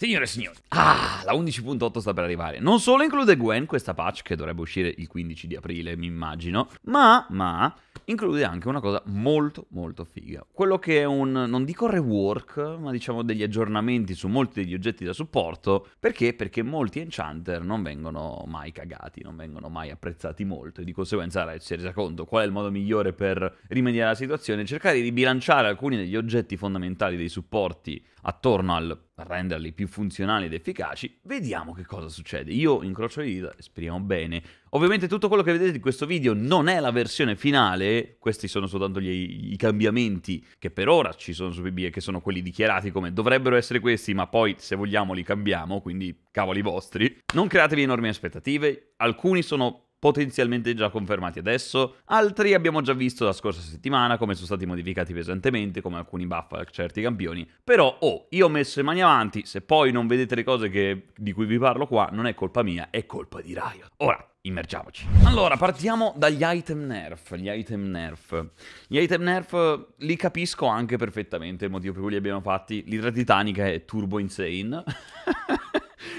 Signore e signori, ah, la 11.8 sta per arrivare. Non solo include Gwen, questa patch che dovrebbe uscire il 15 di aprile, mi immagino, ma, ma include anche una cosa molto, molto figa. Quello che è un, non dico rework, ma diciamo degli aggiornamenti su molti degli oggetti da supporto. Perché? Perché molti enchanter non vengono mai cagati, non vengono mai apprezzati molto e di conseguenza Riot si è resa conto qual è il modo migliore per rimediare alla situazione, cercare di bilanciare alcuni degli oggetti fondamentali dei supporti attorno al renderli più funzionali ed efficaci, vediamo che cosa succede. Io incrocio le dita, speriamo bene. Ovviamente tutto quello che vedete di questo video non è la versione finale, questi sono soltanto gli, i cambiamenti che per ora ci sono su BB e che sono quelli dichiarati come dovrebbero essere questi, ma poi se vogliamo li cambiamo, quindi cavoli vostri. Non createvi enormi aspettative, alcuni sono potenzialmente già confermati adesso, altri abbiamo già visto la scorsa settimana come sono stati modificati pesantemente, come alcuni buff a certi campioni, però oh, io ho messo le mani avanti, se poi non vedete le cose che, di cui vi parlo qua, non è colpa mia, è colpa di Riot. Ora, immergiamoci. Allora, partiamo dagli item nerf, gli item nerf. Gli item nerf li capisco anche perfettamente, il motivo per cui li abbiamo fatti, l'idra titanica è turbo insane.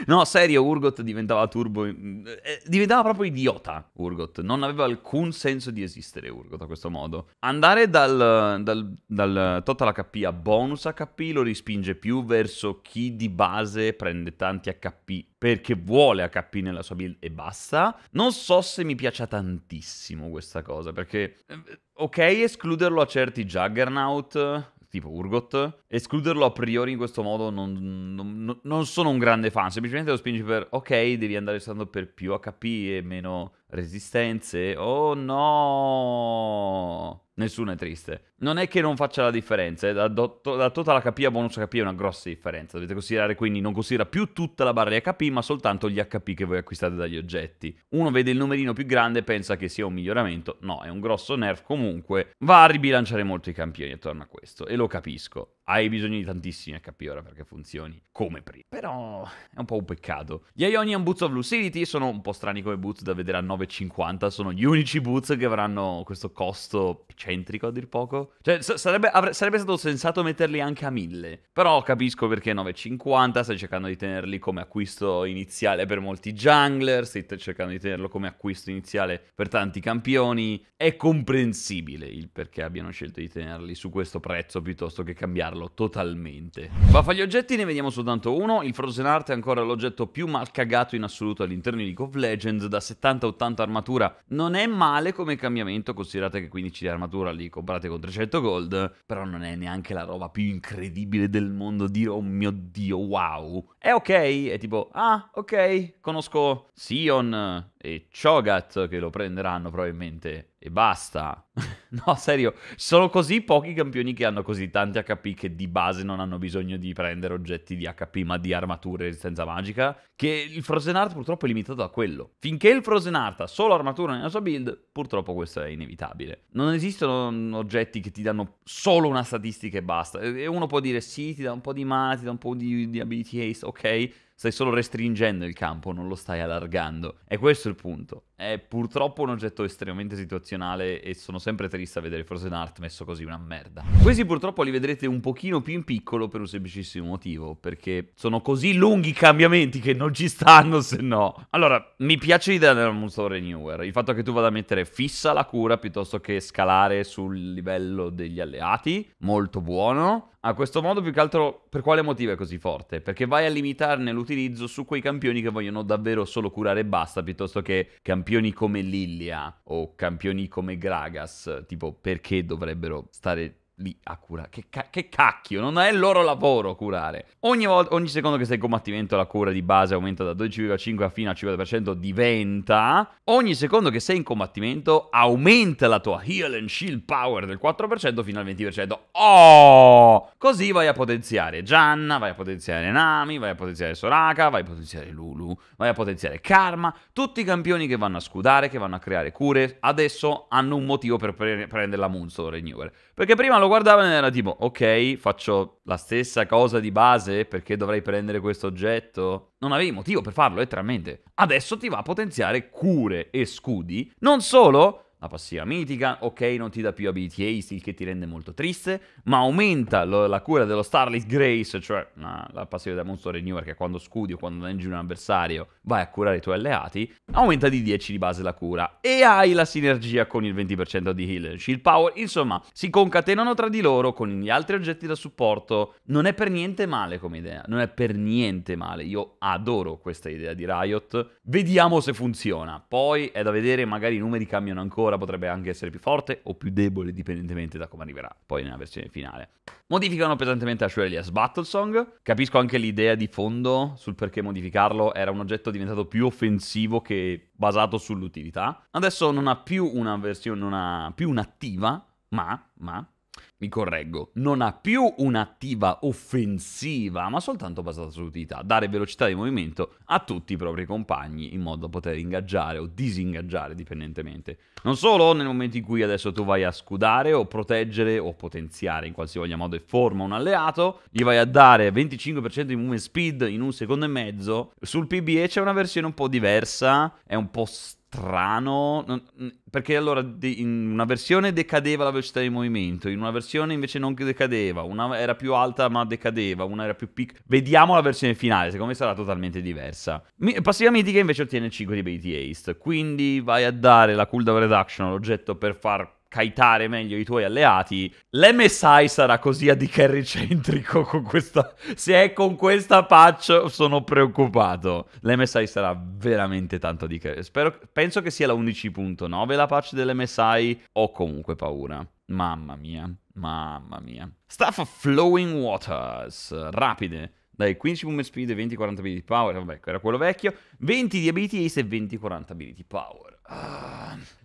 No, serio, Urgot diventava turbo. Eh, diventava proprio idiota. Urgot. Non aveva alcun senso di esistere, Urgot, a questo modo. Andare dal, dal, dal total HP a bonus HP lo rispinge più verso chi di base prende tanti HP perché vuole HP nella sua build e basta. Non so se mi piace tantissimo questa cosa, perché eh, ok escluderlo a certi Juggernaut, tipo Urgot. Escluderlo a priori in questo modo non, non, non sono un grande fan, semplicemente lo spingi per ok, devi andare stando per più HP e meno resistenze. Oh no! Nessuno è triste. Non è che non faccia la differenza, eh. da, do, da totale HP a bonus HP è una grossa differenza. Dovete considerare quindi non considera più tutta la barra di HP, ma soltanto gli HP che voi acquistate dagli oggetti. Uno vede il numerino più grande e pensa che sia un miglioramento. No, è un grosso nerf comunque. Va a ribilanciare molto i campioni attorno a questo, e lo capisco. Hai bisogno di tantissimi HP ora perché funzioni come prima. Però è un po' un peccato. Gli Ionian Boots of Lucidity sono un po' strani come boots da vedere a 9,50. Sono gli unici boots che avranno questo costo... Cioè, egocentrico a dir poco. Cioè, s- sarebbe, avre- sarebbe, stato sensato metterli anche a 1000. Però capisco perché 9,50, stai cercando di tenerli come acquisto iniziale per molti jungler, stai cercando di tenerlo come acquisto iniziale per tanti campioni. È comprensibile il perché abbiano scelto di tenerli su questo prezzo piuttosto che cambiarlo totalmente. Va gli oggetti, ne vediamo soltanto uno. Il Frozen Art è ancora l'oggetto più mal cagato in assoluto all'interno di League of Legends, da 70-80 armatura. Non è male come cambiamento, considerate che 15 di armatura addirittura li comprate con 300 gold, però non è neanche la roba più incredibile del mondo, dire oh mio dio, wow. È ok, è tipo, ah, ok, conosco Sion, e Chogat che lo prenderanno probabilmente e basta. no, serio, sono così pochi campioni che hanno così tanti HP che di base non hanno bisogno di prendere oggetti di HP ma di armature e resistenza magica, che il Frozen Art purtroppo è limitato a quello. Finché il Frozen Art ha solo armatura nella sua build, purtroppo questo è inevitabile. Non esistono oggetti che ti danno solo una statistica e basta. E uno può dire sì, ti dà un po' di mana, ti dà un po' di, di ability haste, ok stai solo restringendo il campo, non lo stai allargando. E questo è il punto. Eh, è purtroppo un oggetto estremamente situazionale e sono sempre triste a vedere Frozen Art messo così una merda. Questi purtroppo li vedrete un pochino più in piccolo per un semplicissimo motivo, perché sono così lunghi i cambiamenti che non ci stanno se no. Allora, mi piace l'idea del Monster Renewer, il fatto che tu vada a mettere fissa la cura piuttosto che scalare sul livello degli alleati, molto buono. A questo modo più che altro per quale motivo è così forte? Perché vai a limitarne l'utilizzo su quei campioni che vogliono davvero solo curare e basta, piuttosto che campioni campioni come Lilia o campioni come Gragas, tipo perché dovrebbero stare lì a curare. Che, ca- che, cacchio, non è il loro lavoro curare. Ogni, volta, ogni secondo che sei in combattimento la cura di base aumenta da 12,5 fino al 50%, diventa... Ogni secondo che sei in combattimento aumenta la tua heal and shield power del 4% fino al 20%. Oh! Così vai a potenziare Gianna, vai a potenziare Nami, vai a potenziare Soraka, vai a potenziare Lulu, vai a potenziare Karma. Tutti i campioni che vanno a scudare, che vanno a creare cure, adesso hanno un motivo per pre- prendere la Moonstone Renewer. Perché prima lo guardavano era tipo, ok, faccio la stessa cosa di base perché dovrei prendere questo oggetto. Non avevi motivo per farlo, letteralmente. Adesso ti va a potenziare cure e scudi. Non solo, la passiva mitica, ok non ti dà più ability haste, il che ti rende molto triste, ma aumenta lo, la cura dello Starlit Grace, cioè na, la passiva del Monster Renewer che quando scudi o quando leggi un avversario vai a curare i tuoi alleati, aumenta di 10 di base la cura e hai la sinergia con il 20% di heal shield power, insomma si concatenano tra di loro con gli altri oggetti da supporto, non è per niente male come idea, non è per niente male, io adoro questa idea di Riot, vediamo se funziona, poi è da vedere magari i numeri cambiano ancora ora potrebbe anche essere più forte o più debole, dipendentemente da come arriverà poi nella versione finale. Modificano pesantemente Ashurelia's Battlesong. Capisco anche l'idea di fondo sul perché modificarlo. Era un oggetto diventato più offensivo che basato sull'utilità. Adesso non ha più una versione, non ha più un'attiva, ma, ma mi correggo, non ha più un'attiva offensiva, ma soltanto basata sull'utilità, dare velocità di movimento a tutti i propri compagni in modo da poter ingaggiare o disingaggiare dipendentemente. Non solo nel momento in cui adesso tu vai a scudare o proteggere o potenziare in qualsiasi modo e forma un alleato, gli vai a dare 25% di movement speed in un secondo e mezzo, sul PBE c'è una versione un po' diversa, è un po' strana strano. Perché allora in una versione decadeva la velocità di movimento, in una versione invece non decadeva, una era più alta ma decadeva, una era più piccola. Vediamo la versione finale, secondo me sarà totalmente diversa. Mi- passiva mitica invece ottiene 5 di Ability Haste, quindi vai a dare la cooldown reduction all'oggetto per far kaitare meglio i tuoi alleati. L'MSI sarà così a adicarricentrico con questa... Se è con questa patch sono preoccupato. L'MSI sarà veramente tanto adicarricentrico. Spero... Penso che sia la 11.9 la patch dell'MSI. Ho comunque paura. Mamma mia, mamma mia. Staff of Flowing Waters. Rapide dai 15 movement speed, e 20-40 ability power, vabbè, era quello vecchio, 20 di ability ace e 20-40 ability power.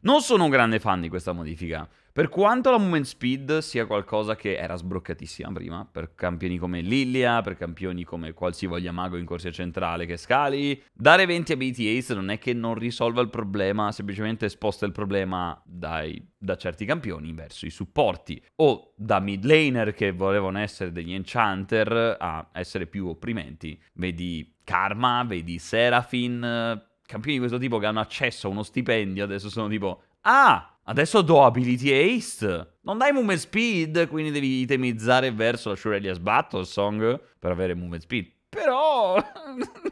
Non sono un grande fan di questa modifica. Per quanto la movement speed sia qualcosa che era sbroccatissima prima, per campioni come Lilia, per campioni come qualsivoglia mago in corsia centrale che scali, dare 20 ability ace non è che non risolva il problema, semplicemente sposta il problema dai, da certi campioni verso i supporti, o da mid laner che volevano essere degli enchanter a essere più opprimenti. Vedi Karma, vedi Seraphin campioni di questo tipo che hanno accesso a uno stipendio adesso sono tipo, ah, adesso do ability haste. Non dai movement speed, quindi devi itemizzare verso la Shurelia's Battle Song per avere movement speed. Però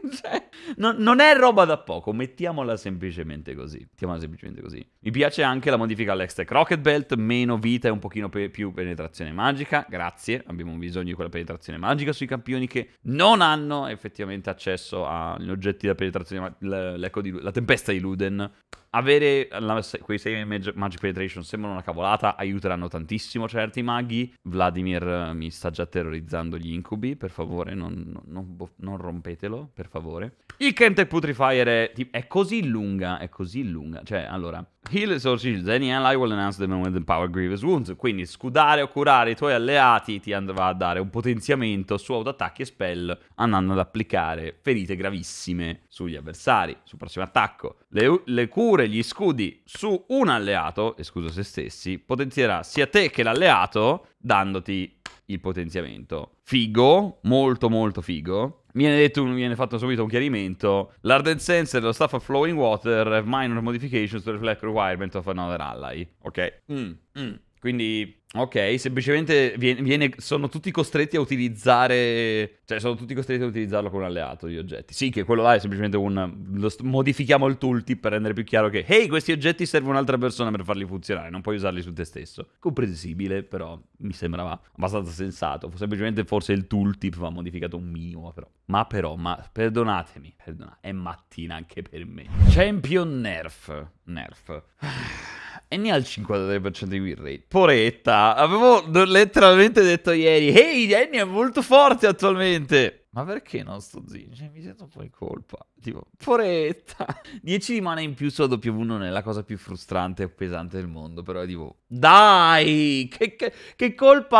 cioè, no, non è roba da poco, mettiamola semplicemente così. Mettiamola semplicemente così. Mi piace anche la modifica all'Extech Rocket Belt, meno vita e un pochino pe- più penetrazione magica, grazie, abbiamo bisogno di quella penetrazione magica sui campioni che non hanno effettivamente accesso agli oggetti da penetrazione, magica. l'eco di, Luden, la tempesta di Luden avere la, quei 6 magic, magic Penetration sembra una cavolata, aiuteranno tantissimo certi maghi. Vladimir eh, mi sta già terrorizzando gli incubi, per favore, non, non, non rompetelo, per favore. Il Kentek Putrifier è, è, così lunga, è così lunga. Cioè, allora, Heal is shield, any ally will enhance them with the power grievous wounds. Quindi scudare o curare i tuoi alleati ti andrà a dare un potenziamento su autoattacchi e spell, andando ad applicare ferite gravissime sugli avversari, sul prossimo attacco. le, le cure porre gli scudi su un alleato, escluso se stessi, potenzierà sia te che l'alleato dandoti il potenziamento. Figo, molto molto figo. Mi viene, detto, mi viene fatto subito un chiarimento. L'Ardent Sensor e lo Staff of Flowing Water have minor modifications to reflect requirement of another ally. Ok. Mm, mm. Quindi, ok, semplicemente viene, viene, sono tutti costretti a utilizzare. Cioè, sono tutti costretti a utilizzarlo come un alleato gli oggetti. Sì, che quello là è semplicemente un. Lo, modifichiamo il tooltip per rendere più chiaro che, hey, questi oggetti serve un'altra persona per farli funzionare, non puoi usarli su te stesso. Comprensibile, però mi sembrava abbastanza sensato. Semplicemente forse il tooltip va modificato un minimo, però. Ma però, ma perdonatemi, perdonatemi, è mattina anche per me. Champion Nerf. Nerf. E ne ha il 53% di win rate. Poretta, avevo letteralmente detto ieri, ehi, hey, Danny è molto forte attualmente. Ma perché non sto zitto? Cioè, mi sento un po' in colpa. Tipo, poretta. 10 di mana in più sulla W non è la cosa più frustrante o pesante del mondo, però è tipo, dai, che, che, che colpa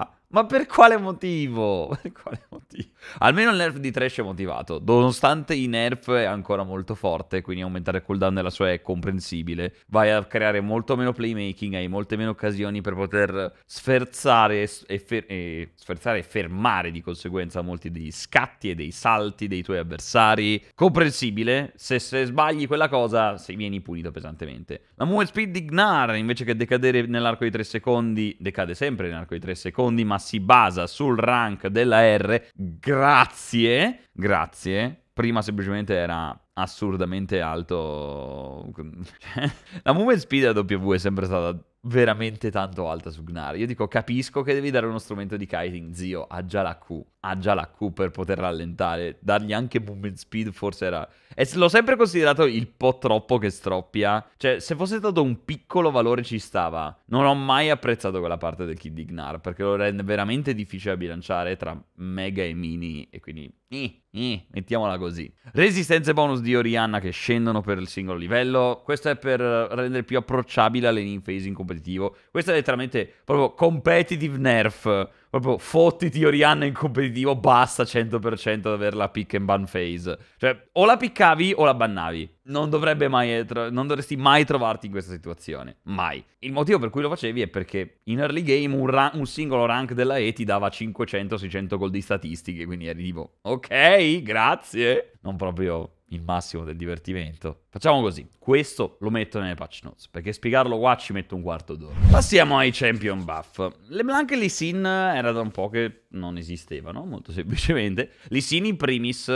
ha? Ma per quale motivo? Per quale motivo? Almeno il nerf di Trash è motivato, nonostante i nerf è ancora molto forte, quindi aumentare il cooldown della sua è comprensibile. Vai a creare molto meno playmaking, hai molte meno occasioni per poter sferzare e, fer- e, sferzare e fermare di conseguenza molti degli scatti e dei salti dei tuoi avversari. Comprensibile, se, se sbagli quella cosa se vieni punito pesantemente. La movement speed di Gnar, invece che decadere nell'arco di 3 secondi, decade sempre nell'arco di 3 secondi, ma si basa sul rank della R. Grazie, grazie. Prima semplicemente era assurdamente alto. la movement speed a W è sempre stata veramente tanto alta su Gnar. Io dico, capisco che devi dare uno strumento di kiting, zio, ha già la Q ha già la Q per poter rallentare. Dargli anche movement speed forse era... E l'ho sempre considerato il po' troppo che stroppia. Cioè, se fosse stato un piccolo valore ci stava. Non ho mai apprezzato quella parte del kit di Gnar, perché lo rende veramente difficile da bilanciare tra mega e mini, e quindi... Eh, eh, mettiamola così. Resistenze bonus di Orianna che scendono per il singolo livello. Questo è per rendere più approcciabile all'enin phase in competitivo. Questo è letteralmente proprio competitive nerf Proprio fottiti Orianna in competitivo, basta 100% ad avere la pick and ban phase. Cioè, o la piccavi o la bannavi. Non, dovrebbe mai, non dovresti mai trovarti in questa situazione. Mai. Il motivo per cui lo facevi è perché in early game un, rank, un singolo rank della E ti dava 500-600 gol di statistiche, quindi eri tipo, ok, grazie. Non proprio il massimo del divertimento. Facciamo così, questo lo metto nelle patch notes, perché spiegarlo qua ci metto un quarto d'ora. Passiamo ai champion buff. Le Blanche e Lee Sin era da un po' che non esistevano, molto semplicemente. Lee Sin in primis,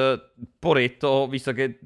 Poretto, visto che...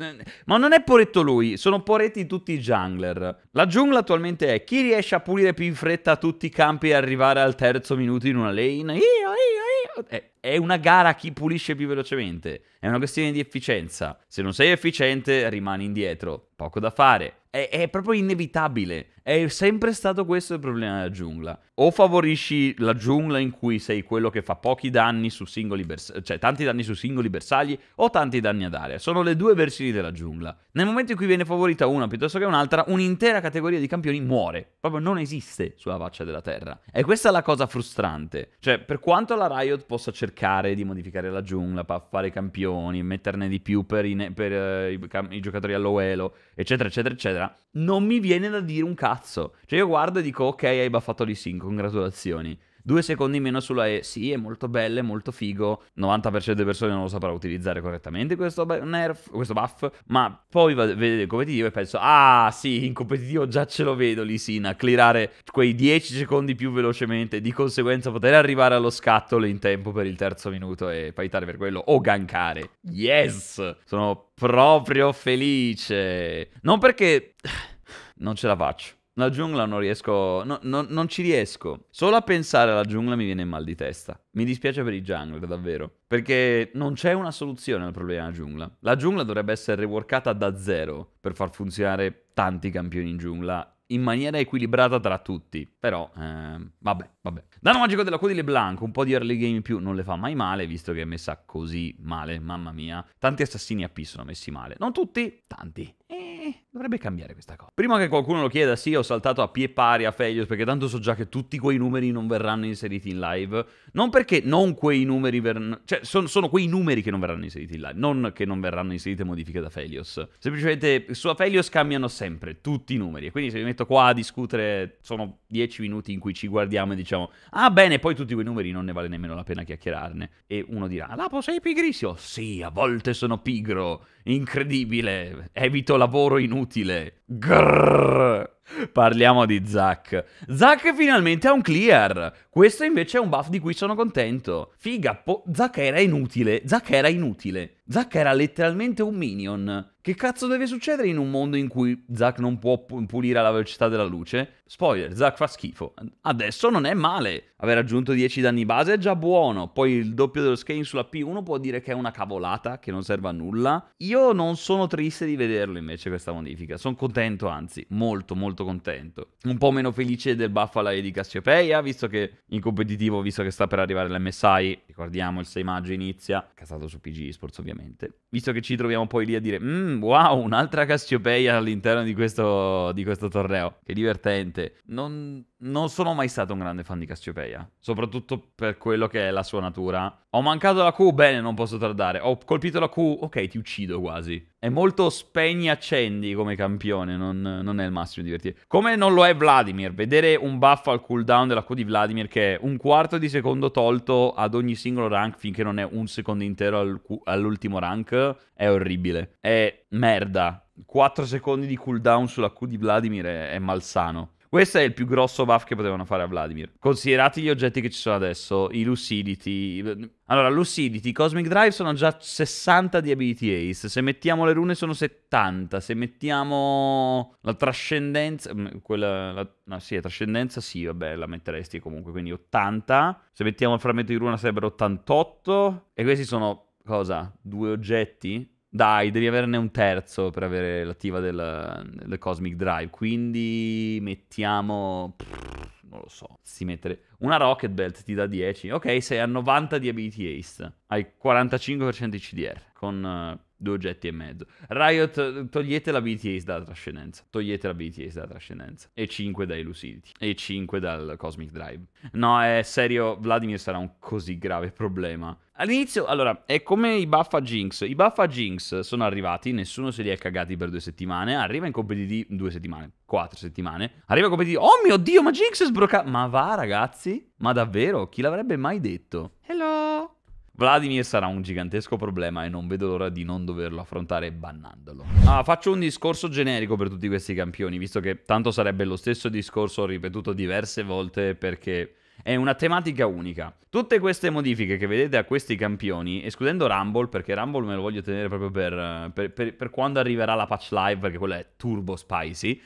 Ma non è Poretto lui, sono Poretti tutti i jungler. La giungla attualmente è chi riesce a pulire più in fretta tutti i campi e arrivare al terzo minuto in una lane? Io, io, io! Eh, è una gara a chi pulisce più velocemente, è una questione di efficienza. Se non sei efficiente rimani indietro, poco da fare. È, è, proprio inevitabile, è sempre stato questo il problema della giungla. O favorisci la giungla in cui sei quello che fa pochi danni su singoli bersagli, cioè tanti danni su singoli bersagli o tanti danni ad area. Sono le due versioni della giungla. Nel momento in cui viene favorita una piuttosto che un'altra, un'intera categoria di campioni muore, proprio non esiste sulla faccia della terra. E questa è la cosa frustrante. Cioè, per quanto la Riot possa cercare cercare di modificare la giungla, fare campioni, metterne di più per, i, per eh, i, i, giocatori all'Oelo, eccetera, eccetera, eccetera, non mi viene da dire un cazzo. Cioè io guardo e dico, ok, hai baffato lì 5, congratulazioni. Due secondi in meno sulla E, sì, è molto bello, è molto figo. 90% delle persone non lo saprà utilizzare correttamente questo nerf, questo buff. Ma poi vedete il competitivo e penso, ah sì, in competitivo già ce lo vedo lì, Lisina, clearare quei 10 secondi più velocemente, di conseguenza poter arrivare allo scattolo in tempo per il terzo minuto e paitare per quello o gankare. Yes! Sono proprio felice. Non perché non ce la faccio. La giungla non riesco... No, no, non ci riesco. Solo a pensare alla giungla mi viene mal di testa. Mi dispiace per i jungler, davvero. Perché non c'è una soluzione al problema della giungla. La giungla dovrebbe essere reworkata da zero per far funzionare tanti campioni in giungla in maniera equilibrata tra tutti. Però, ehm, vabbè, vabbè. Dano magico della Codile Blanco, un po' di early game in più non le fa mai male, visto che è messa così male, mamma mia. Tanti assassini a P sono messi male. Non tutti, tanti. Eh eh, dovrebbe cambiare questa cosa. Prima che qualcuno lo chieda, sì, ho saltato a pie pari a Felios, perché tanto so già che tutti quei numeri non verranno inseriti in live. Non perché non quei numeri verranno... Cioè, son, sono quei numeri che non verranno inseriti in live, non che non verranno inserite modifiche da Felios. Semplicemente su Felios cambiano sempre tutti i numeri, e quindi se mi metto qua a discutere, sono dieci minuti in cui ci guardiamo e diciamo, ah bene, poi tutti quei numeri non ne vale nemmeno la pena chiacchierarne. E uno dirà, ah, Lapo sei pigrissimo? Sì, a volte sono pigro. Incredibile. Evito lavoro inutile. Grrr. Parliamo di Zack. Zack finalmente ha un clear. Questo invece è un buff di cui sono contento. Figa, po- Zack era inutile. Zack era inutile. Zack era letteralmente un minion. Che cazzo deve succedere in un mondo in cui Zack non può pulire la velocità della luce? Spoiler, Zack fa schifo. Adesso non è male. Aver aggiunto 10 danni base è già buono. Poi il doppio dello scaling sulla P1 può dire che è una cavolata, che non serve a nulla. Io non sono triste di vederlo invece questa modifica. Sono contento, anzi, molto, molto molto contento. Un po' meno felice del Buffalo e di Cassiopeia, visto che in competitivo, visto che sta per arrivare l'MSI, ricordiamo il 6 maggio inizia, casato su PG Sports ovviamente. Visto che ci troviamo poi lì a dire, mm, wow, un'altra Cassiopeia all'interno di questo, di questo torneo, che divertente. Non non sono mai stato un grande fan di Cassiopeia, soprattutto per quello che è la sua natura. Ho mancato la Q, bene, non posso tardare. Ho colpito la Q, ok, ti uccido quasi. È molto spegni accendi come campione, non, non è il massimo divertente. Come non lo è Vladimir, vedere un buff al cooldown della Q di Vladimir che è un quarto di secondo tolto ad ogni singolo rank finché non è un secondo intero al all'ultimo rank, è orribile. È merda. 4 secondi di cooldown sulla Q di Vladimir è, è malsano. Questo è il più grosso buff che potevano fare a Vladimir. Considerati gli oggetti che ci sono adesso, i Lucidity. Allora, Lucidity, Cosmic Drive sono già 60 di Ability Ace. Se mettiamo le rune sono 70. Se mettiamo la trascendenza... Mm, quella... La, no, sì, la trascendenza sì, vabbè, la metteresti comunque, quindi 80. Se mettiamo il frammento di runa sarebbero 88. E questi sono... cosa? Due oggetti? Dai, devi averne un terzo per avere l'attiva del, del Cosmic Drive. Quindi mettiamo... Pff, non lo so, si mettere una Rocket Belt ti dà 10, ok, sei a 90 di Ability Ace, hai 45% di CDR con uh, due oggetti e mezzo. Riot, eh, togliete la BTS dalla trascendenza. Togliete la BTS dalla trascendenza. E 5 dai Lucidity. E 5 dal Cosmic Drive. No, è serio, Vladimir sarà un così grave problema. All'inizio, allora, è come i Buffa Jinx. I Buffa Jinx sono arrivati, nessuno se li è cagati per due settimane. Arriva in competitive due settimane quattro settimane. Arriva competitivo. oh mio Dio, ma Jinx è sbroccato. Ma va ragazzi? Ma davvero? Chi l'avrebbe mai detto? Hello! Vladimir sarà un gigantesco problema e non vedo l'ora di non doverlo affrontare bannandolo. Ah, faccio un discorso generico per tutti questi campioni, visto che tanto sarebbe lo stesso discorso ripetuto diverse volte perché è una tematica unica. Tutte queste modifiche che vedete a questi campioni, escludendo Rumble, perché Rumble me lo voglio tenere proprio per, per, per, per quando arriverà la patch live, perché quella è turbo spicy,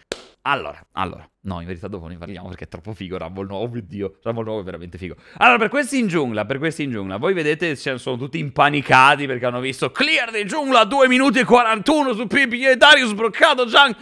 allora, allora, no, in verità dopo ne parliamo perché è troppo figo Rumble nuovo, oh mio Dio, Rumble nuovo è veramente figo. Allora, per questi in giungla, per questi in giungla, voi vedete sono tutti impanicati perché hanno visto Clear di giungla 2 minuti e 41 su Pippi e Darius sbroccato, Gian...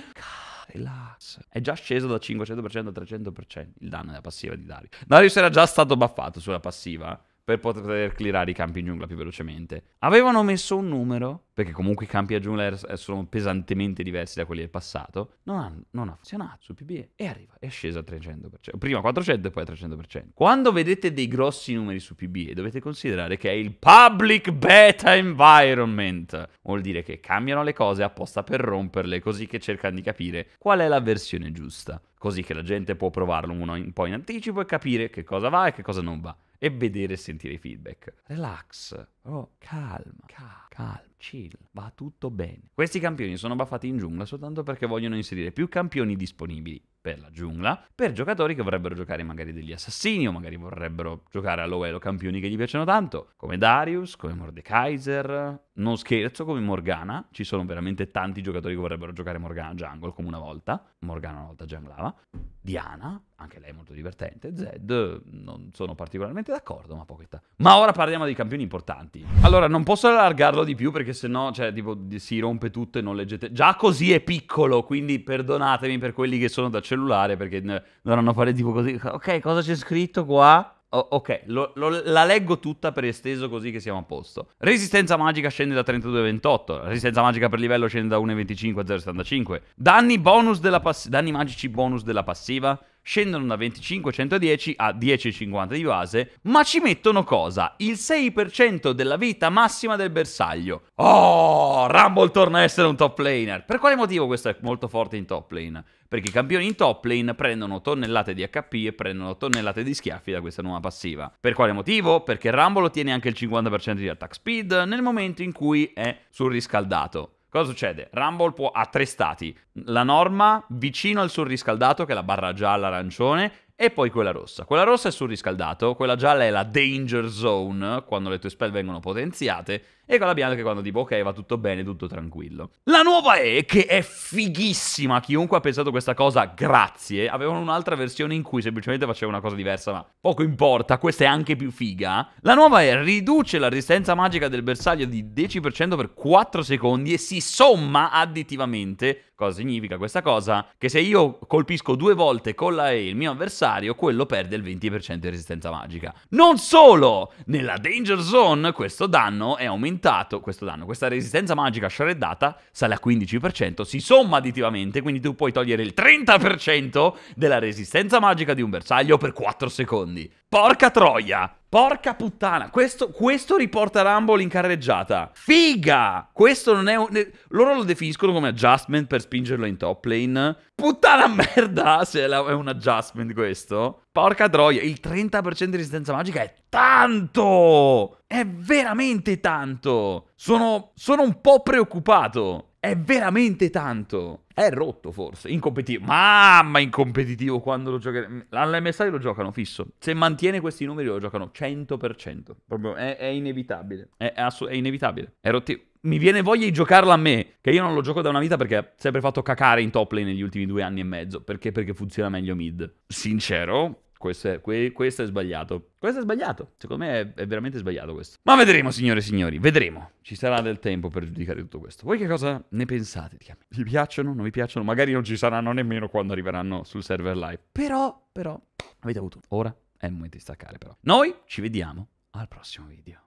Relax. È già sceso da 500% a 300% il danno della passiva di Darius. Darius era già stato buffato sulla passiva per poter clearare i campi in giungla più velocemente. Avevano messo un numero, perché comunque i campi a giungla er-, eh, sono pesantemente diversi da quelli del passato, non, hanno, non ha funzionato su PBE e arriva, è scesa al 300%, prima 400 e poi al 300%. Quando vedete dei grossi numeri su PBE dovete considerare che è il Public Beta Environment, vuol dire che cambiano le cose apposta per romperle, così che cercano di capire qual è la versione giusta, così che la gente può provarlo un po' in anticipo e capire che cosa va e che cosa non va e vedere e sentire i feedback. Relax, oh, calma, calma, calma, chill, va tutto bene. Questi campioni sono buffati in giungla soltanto perché vogliono inserire più campioni disponibili per la giungla, per giocatori che vorrebbero giocare magari degli assassini o magari vorrebbero giocare a all'Oelo campioni che gli piacciono tanto, come Darius, come Mordekaiser, non scherzo, come Morgana, ci sono veramente tanti giocatori che vorrebbero giocare Morgana Jungle come una volta, Morgana una volta junglava, Diana, anche lei molto divertente, Zed, non sono particolarmente d'accordo, ma Pocket ma ora parliamo dei campioni importanti. Allora, non posso allargarlo di più perché sennò, cioè, tipo, si rompe tutto e non leggete. Già così è piccolo, quindi perdonatemi per quelli che sono da cellulare perché dovranno fare tipo così. Ok, cosa c'è scritto qua? Oh, ok, lo, lo, la leggo tutta per esteso così che siamo a posto. Resistenza magica scende da 32 a 28. Resistenza magica per livello scende da 1,25 a 0,75. Danni, bonus della pass- danni magici bonus della passiva scendono da 25-110 a 10-50 di base, ma ci mettono cosa? Il 6% della vita massima del bersaglio. Oh, Rumble torna a essere un top laner. Per quale motivo questo è molto forte in top lane? Perché i campioni in top lane prendono tonnellate di HP e prendono tonnellate di schiaffi da questa nuova passiva. Per quale motivo? Perché Rumble ottiene anche il 50% di attack speed nel momento in cui è surriscaldato. Cosa succede? Rumble può, ha tre stati. La norma vicino al surriscaldato, che è la barra gialla arancione, e poi quella rossa. Quella rossa è il surriscaldato, quella gialla è la danger zone, quando le tue spell vengono potenziate, e con la bianca che quando tipo ok va tutto bene, tutto tranquillo. La nuova E che è fighissima, chiunque ha pensato questa cosa, grazie, avevano un'altra versione in cui semplicemente faceva una cosa diversa, ma poco importa, questa è anche più figa. La nuova E riduce la resistenza magica del bersaglio di 10% per 4 secondi e si somma additivamente Cosa significa questa cosa? Che se io colpisco due volte con la E il mio avversario, quello perde il 20% di resistenza magica. Non solo! Nella Danger Zone questo danno è aumentato aumentato questo danno, questa resistenza magica shreddata sale a 15%, si somma additivamente, quindi tu puoi togliere il 30% della resistenza magica di un bersaglio per 4 secondi. Porca troia! Porca puttana, questo, questo, riporta Rumble in carreggiata. Figa! Questo non è un... Loro lo definiscono come adjustment per spingerlo in top lane. Puttana merda se è un adjustment questo. Porca troia, il 30% di resistenza magica è tanto! È veramente tanto! Sono, sono un po' preoccupato. È veramente tanto. È rotto forse, in competitivo. Mamma in competitivo quando lo giocano. All'MSI lo giocano fisso. Se mantiene questi numeri lo giocano 100%. Proprio è, è inevitabile. È, è, ass- è, inevitabile. È rottivo. Mi viene voglia di giocarla a me, che io non lo gioco da una vita perché ho sempre fatto cacare in top lane negli ultimi due anni e mezzo. Perché? Perché funziona meglio mid. Sincero, questo è, que, questo è, sbagliato. Questo è sbagliato. Secondo me è, è, veramente sbagliato questo. Ma vedremo, signore e signori. Vedremo. Ci sarà del tempo per giudicare tutto questo. Voi che cosa ne pensate? Vi piacciono? Non vi piacciono? Magari non ci saranno nemmeno quando arriveranno sul server live. Però, però, avete avuto. Ora è il momento di staccare, però. Noi ci vediamo al prossimo video.